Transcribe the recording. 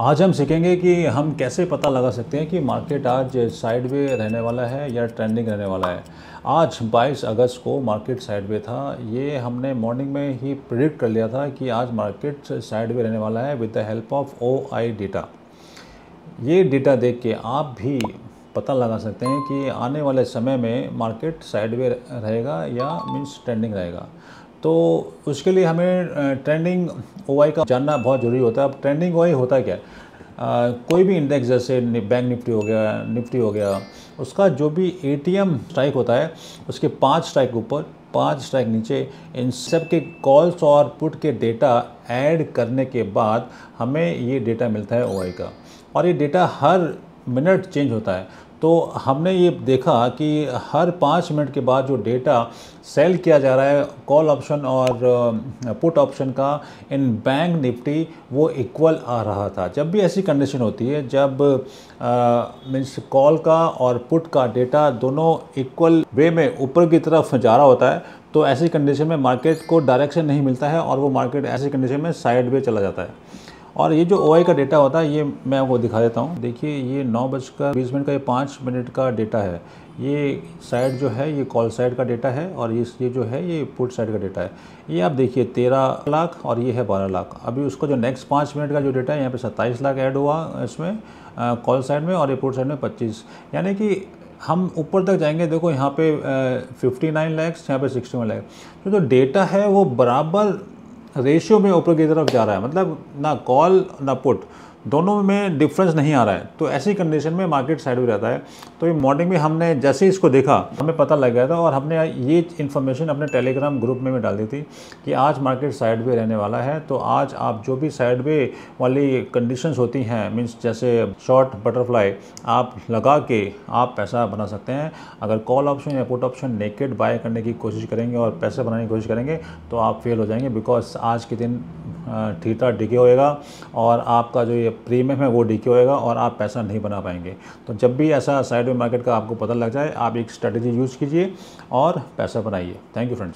आज हम सीखेंगे कि हम कैसे पता लगा सकते हैं कि मार्केट आज साइडवे रहने वाला है या ट्रेंडिंग रहने वाला है आज 22 अगस्त को मार्केट साइडवे था ये हमने मॉर्निंग में ही प्रिडिक्ट कर लिया था कि आज मार्केट साइडवे रहने वाला है with the help of O I data ये डेटा देख के आप भी पता लगा सकते हैं कि आने वाले समय में मार्केट साइडवे रहेगा या मीन्स ट्रेंडिंग रहेगा तो उसके लिए हमें ट्रेंडिंग ओ का जानना बहुत ज़रूरी होता है अब ट्रेंडिंग ओ होता क्या है आ, कोई भी इंडेक्स जैसे बैंक निफ्टी हो गया निफ्टी हो गया उसका जो भी ए स्ट्राइक होता है उसके पाँच स्ट्राइक ऊपर पाँच स्ट्राइक नीचे इन सब के कॉल्स और पुट के डेटा ऐड करने के बाद हमें ये डेटा मिलता है ओ का और ये डेटा हर मिनट चेंज होता है तो हमने ये देखा कि हर पाँच मिनट के बाद जो डेटा सेल किया जा रहा है कॉल ऑप्शन और पुट ऑप्शन का इन बैंक निफ्टी वो इक्वल आ रहा था जब भी ऐसी कंडीशन होती है जब मीन्स कॉल का और पुट का डेटा दोनों इक्वल वे में ऊपर की तरफ जा रहा होता है तो ऐसी कंडीशन में मार्केट को डायरेक्शन नहीं मिलता है और वो मार्केट ऐसी कंडीशन में साइड वे चला जाता है और ये जो ओ का डेटा होता है ये मैं आपको दिखा देता हूँ देखिए ये नौ बजकर बीस मिनट का ये पाँच मिनट का डेटा है ये साइड जो है ये कॉल साइड का डेटा है और ये ये जो है ये पुट साइड का डेटा है ये आप देखिए तेरह लाख और ये है बारह लाख अभी उसका जो नेक्स्ट पाँच मिनट का जो डेटा है यहाँ पर सत्ताईस लाख ऐड हुआ इसमें कॉल साइड में और ये पुट साइड में पच्चीस यानी कि हम ऊपर तक जाएंगे देखो यहाँ पे फिफ्टी नाइन लैक्स यहाँ पे सिक्सटी वन लैक्स तो जो डेटा है वो बराबर रेशियो में ऊपर की तरफ जा रहा है मतलब ना कॉल ना पुट दोनों में डिफरेंस नहीं आ रहा है तो ऐसी कंडीशन में मार्केट साइड भी रहता है तो ये मॉर्निंग में हमने जैसे इसको देखा हमें पता लग गया था और हमने ये इन्फॉर्मेशन अपने टेलीग्राम ग्रुप में भी डाल दी थी कि आज मार्केट साइड वे रहने वाला है तो आज आप जो भी साइड वे वाली कंडीशंस होती हैं मीन्स जैसे शॉर्ट बटरफ्लाई आप लगा के आप पैसा बना सकते हैं अगर कॉल ऑप्शन या पुट ऑप्शन नेकेड बाय करने की कोशिश करेंगे और पैसे बनाने की कोशिश करेंगे तो आप फेल हो जाएंगे बिकॉज आज के दिन थीटा डिके होएगा और आपका जो ये प्रीमियम है वो डिके होएगा और आप पैसा नहीं बना पाएंगे तो जब भी ऐसा साइड में मार्केट का आपको पता लग जाए आप एक स्ट्रेटजी यूज़ कीजिए और पैसा बनाइए थैंक यू फ्रेंड्स